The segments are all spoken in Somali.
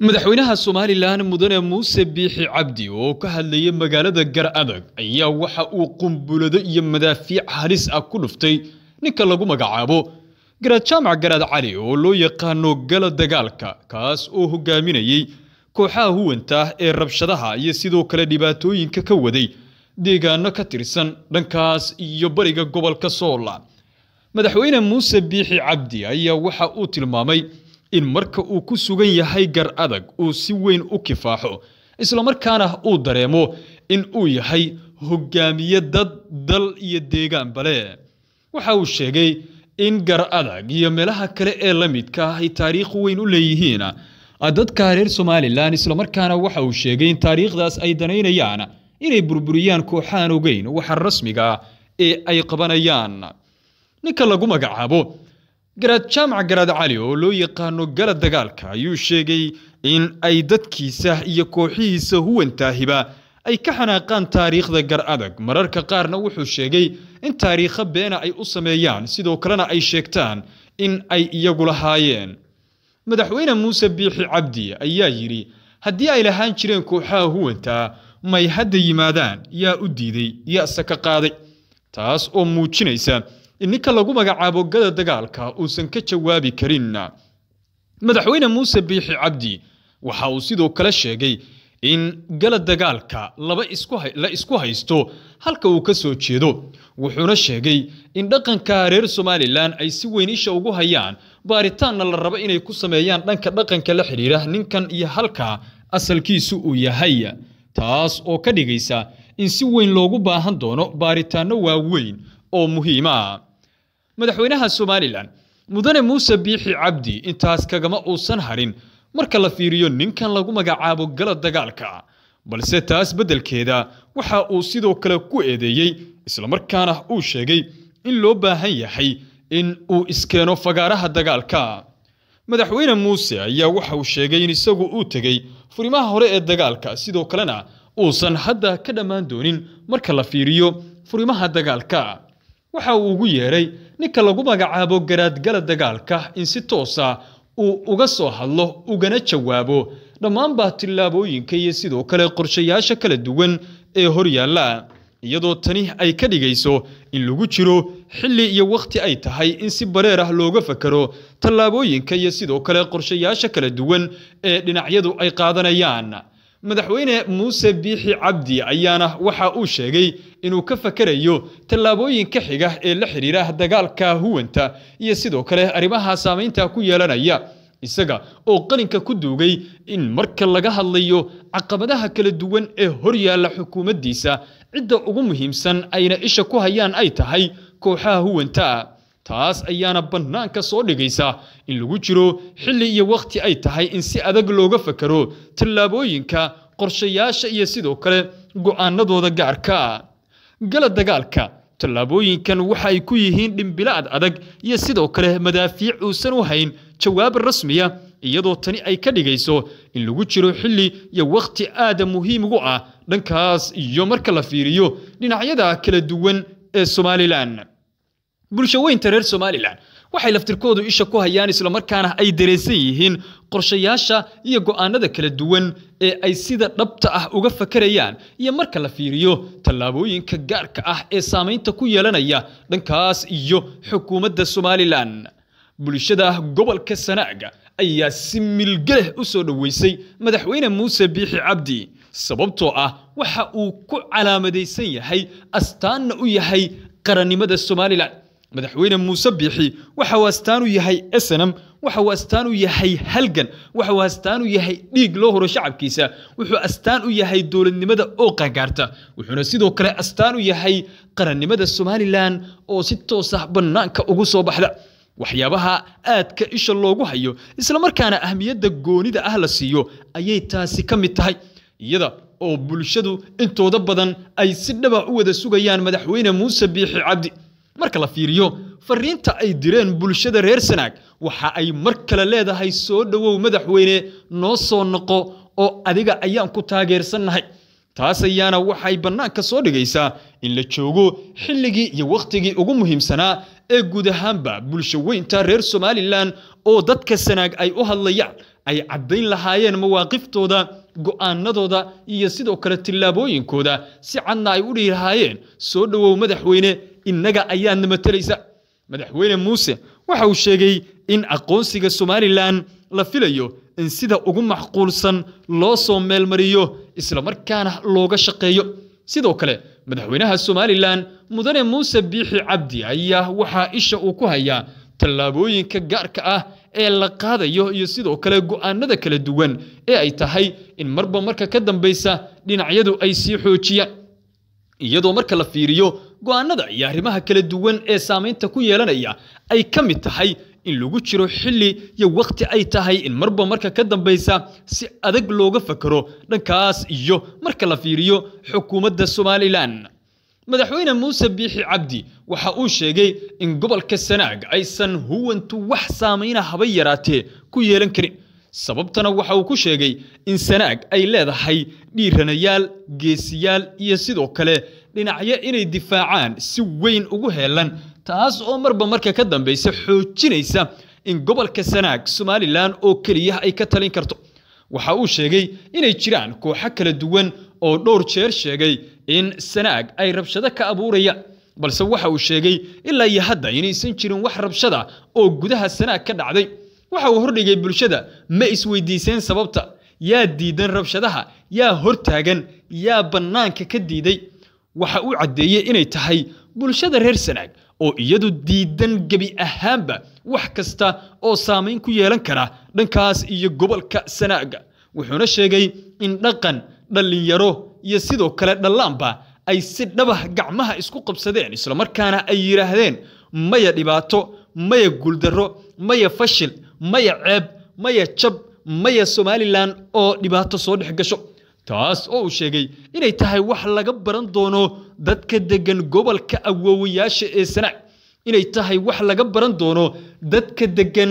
madaxweynaha somalilan mudane muuse biixi cabdi oo ka hadlayay magaalada gar-adag ayaa waxa uu qumbulado iyo madaafiic halis ah ku dhuftay ninka lagu magacaabo garaad jaamac garaad cali oo loo yaqaano gala dagaalka kaas oo hogaaminayey kooxaha huwanta ah ee rabshadaha iyo sidoo kale dhibaatooyinka ka waday deegaano ka tirsan dhankaas iyo bariga gobolka soola madaxweyne muuse biixi cabdi ayaa waxa uu tilmaamay in marka uu ku sugan yahay gar adag uu si weyn u kifaaxo islamarkaana uu dareemo in uu yahay hogaamiye dad dal iyo deegaanbale waxa uu sheegay in gar adag iyo meelaha kale ee la midka ah ay taariikh weyn u leeyihiin ah, dadka reer somalilan islamarkaana waxa uu sheegay in taariikhdaas ay danaynayaan inay burburiyaan kooxaan ogeyn waxa rasmiga ah ee ay qabanayaan ninka lagu magacaabo garaad jaamac garaad cali oo loo yaqaano gala dagaalka ayuu sheegay in ay dadkiisa iyo kooxihiisa huwantaahiba ay ka xanaaqaan taariikhda gar adag mararka qaarna wuxuu sheegay in taariikha beena ay u sameeyaan sidoo kalena ay sheegtaan in ay iyagu lahaayeen madaxweyne muuse biixi cabdi ayaa yidhi haddii ay lahaan jireen kooxaha huwantaa may hadda yimaadaan yaa u diiday yaase ka qaaday taas oo muujinaysa in ninka lagu magacaabo gada dagaalka uusan ka jawaabi karin madaxweyne muuse biixi cabdi waxa uu sidoo kale sheegay in gala dagaalka la isku haysto halka uu ka soo jeedo wuxuuna sheegay in dhaqanka reer somalilan ay si weyn isha ugu hayaan baaritaanna la rabo inay ku sameeyaan dhanka dhaqanka la xidhiira ninkan iyo halka asalkiisu uu yahay taas oo ka dhigaysa in si weyn loogu baahan doono baaritaanno waaweyn oo muhiima ah madaxweynaha somalilan mudane muuse biixi cabdi intaas kagama uusan harin marka la fiiriyo ninkan lagu magacaabo gala dagaalka balse taas beddelkeeda waxa uu sidoo kale ku eedeeyey islamarkaana uu sheegay in loo baahan yahay in uu iskeeno fagaaraha dagaalka madaxweyne muuse ayaa waxa uu sheegay in isagu uu tegey furimaha hore ee dagaalka sidoo kalena uusan hadda ka dhammaan doonin marka la fiiriyo furimaha dagaalka waxa uu ugu yeedhay ninka lagu magacaabo garaadgala dagaalka in si toosa uu uga soo hadlo ugana jawaabo dhammaanbaa tillaabooyinka iyo sidoo kale qorshayaasha kala duwan ee hor yaalla iyadoo tani ay ka dhigayso in lagu jiro xilli iyo wakhti ay tahay in si bareer ah looga fakaro tallaabooyinka iyo sidoo kale qorshayaasha kala duwan ee dhinacyadu ay qaadanayaan madaxweyne muuse biixi cabdi ayaana waxa uu sheegay inuu ka fakarayo tallaabooyinka xiga ee la xidhiira dagaalka huwanta iyo sidoo kale arrimaha saamaynta ku yeelanaya isaga oo qalinka ku duugay in marka laga hadlayo caqabadaha kala duwan ee hor yaalla xukuumaddiisa cidda ugu muhiimsan ayna isha ku hayaan ay tahay kooxaha huwanta taas ayaana bannaanka soo dhigaysa in lagu jiro xilli iyo wakhti ay tahay in si adag looga fakaro tallaabooyinka qorshayaasha iyo sidoo kale go'aanadooda gaarka ah gala dagaalka tallaabooyinkan waxa ay ku yihiin dhimbilaad adag iyo sidoo kale madaafiic uusan u hayn jawaab rasmiya iyadoo tani ay ka dhigayso in lagu jiro xilli iyo wakhti aada muhiim ugu ah dhankaas iyo marka la fiiriyo dhinacyada kala duwan ee somalilan bulshaweynta reer somalilan waxay laftirkoodu isha ku hayaan islamarkaana ay dareensan yihiin qorshayaasha iyo go'aanada kala duwan ee ay sida dhabta ah uga fakarayaan iyo marka la fiiriyo tallaabooyinka gaarka ah ee saamaynta ku yeelanaya dhankaas iyo xukuumadda somalilan bulshada gobolka sanaaga ayaa si milgeleh u soo dhoweysay madaxweyne muuse biixi cabdi sababtoo ah waxa uu ku calaamadaysan yahay astaanna u yahay qarannimada somalilan madaxweyne muuse biixi waxa uu astaan u yahay snm waxa uu astaan u yahay halgan waxa uu astaan u yahay dhiig loo horo shacabkiisa wuxuu astaan u yahay dowladnimada oo qaangaarta wuxuuna sidoo kale astaan u yahay qarannimada somalilan oo si toos ah bannaanka ugu soo baxda waxyaabaha aadka isha loogu hayo islamarkaana ahmiyadda goonida ah la siiyo ayay taasi ka mid tahay iyada oo bulshadu intooda badan ay si dhaba u wada sugayaan madaxweyne muuse biixi cabdi marka la fiiriyo fariinta ay direen bulshada reer sanaag waxa ay mar kale leedahay soo dhowow madaxweyne noo soo noqo oo adiga ayaan ku taageersannahay taas ayaana waxay bannaanka soo dhigaysaa in la joogo xilligii iyo wakhtigii ugu muhiimsanaa ee guud ahaanba bulsho weynta reer somalilan oo dadka sanaag ay u hadlayaan ay caddayn lahaayeen mawaaqiftooda go'aanadooda iyo sidoo kale tillaabooyinkooda si cadna ay u dhihi lahaayeen soo dhowow madaxweyne innaga ayaad namatalaysa madaxweyne muuse waxa uu sheegay in aqoonsiga somalilan la filayo in sida ugu macquulsan loo soo meelmariyo islamarkaana looga shaqeeyo sidoo kale madaxweynaha somalilan mudane muuse biixi cabdi ayaa waxaa isha uu ku hayaa tallaabooyinka gaarka ah ee la qaadayo iyo sidoo kale go'aanada kala duwan ee ay tahay in marba marka ka dambaysa dhinacyadu ay sii xoojiyaan iyadoo marka la fiiriyo go'aanada iyo arrimaha kala duwan ee saamaynta ku yeelanaya ay ka mid tahay in lagu jiro xilli iyo wakhti ay tahay in marba marka ka dambaysa si adag looga fakaro dhankaas iyo marka la fiiriyo xukuumadda somalilan madaxweyne muuse biixi cabdi waxa uu sheegay in gobolka sanaag aysan huwantu wax saamayna haba yaraatee ku yeelan karin sababtana waxa uu ku sheegay in sanaag ay leedahay dhiiranayaal geesiyaal iyo sidoo kale dhinacyo inay difaacaan si weyn ugu heelan taas oo marba marka ka dambaysa xoojinaysa in gobolka sanaag somalilan oo keliya ay ka talin karto waxa uu sheegay inay jiraan kooxo kala duwan oo dhowr jeer sheegay in sanaag ay rabshado ka abuuraya balse waxa uu sheegay ilaa iyo hadda inaysan jirin wax rabshada oo gudaha sanaag ka dhacday waxa uu hordhigay bulshada ma isweydiiseen sababta yaa diidan rabshadaha yaa hortaagan yaa bannaanka ka diiday waxa uu caddeeyey inay tahay bulshada reer sanaag oo iyadu diidan gebi ahaanba wax kasta oo saamayn ku yeelan kara dhankaas iyo gobolka sanaaga wuxuuna sheegay in dhaqan dhallinyaro iyo sidoo kale dhallaanba ay si dhabah gacmaha isku qabsadeen islamarkaana ay yidhaahdeen maya dhibaato maya guuldarro maya fashil maya ceeb maya jab maya somalilan oo dhibaato soo dhex gasho taas oo uu sheegay inay tahay wax laga baran doono dadka degan gobolka awoowayaasha ee sanaag inay tahay wax laga baran doono dadka degan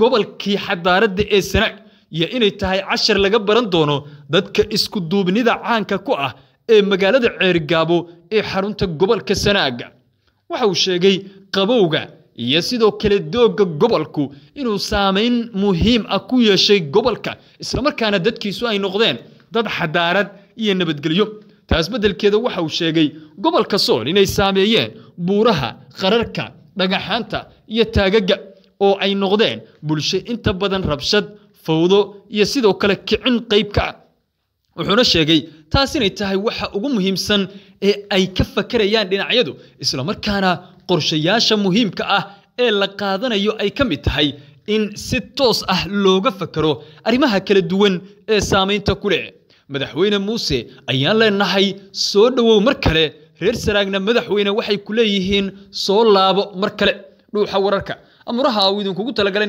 gobolkii xadaaradda ee sanaag iyo inay tahay cashar laga baran doono dadka isku duubnida caanka ku ah ee magaalada ceerigaabo ee xarunta gobolka sanaaga waxa uu sheegay qabowga iyo sidoo kale dooga gobolku inuu saamayn muhiim ah ku yeeshay gobolka islamarkaana dadkiisu ay noqdeen dad xadaarad iyo nabadgelyo taas beddelkeeda waxa uu sheegay gobolka sool inay saameeyeen buuraha qararka dhagaxaanta iyo taagaga oo ay noqdeen bulsho inta badan rabshad fawdo iyo sidoo kale kicin qayb ka ah wuxuuna sheegay taas inay tahay waxa ugu muhiimsan ee ay ka fakarayaan dhinacyadu isla markaana qorshayaasha muhiimka ah ee la qaadanayo ay ka mid tahay in si toos ah looga fakaro arrimaha kala duwan ee saamaynta ku leh madaxweyne muuse ayaan leenahay soo dhowow mar kale reer saraagna madaxweyne waxay ku leeyihiin soo laabo mar kale dhuuxa wararka amuraha uu idinkugu talagalan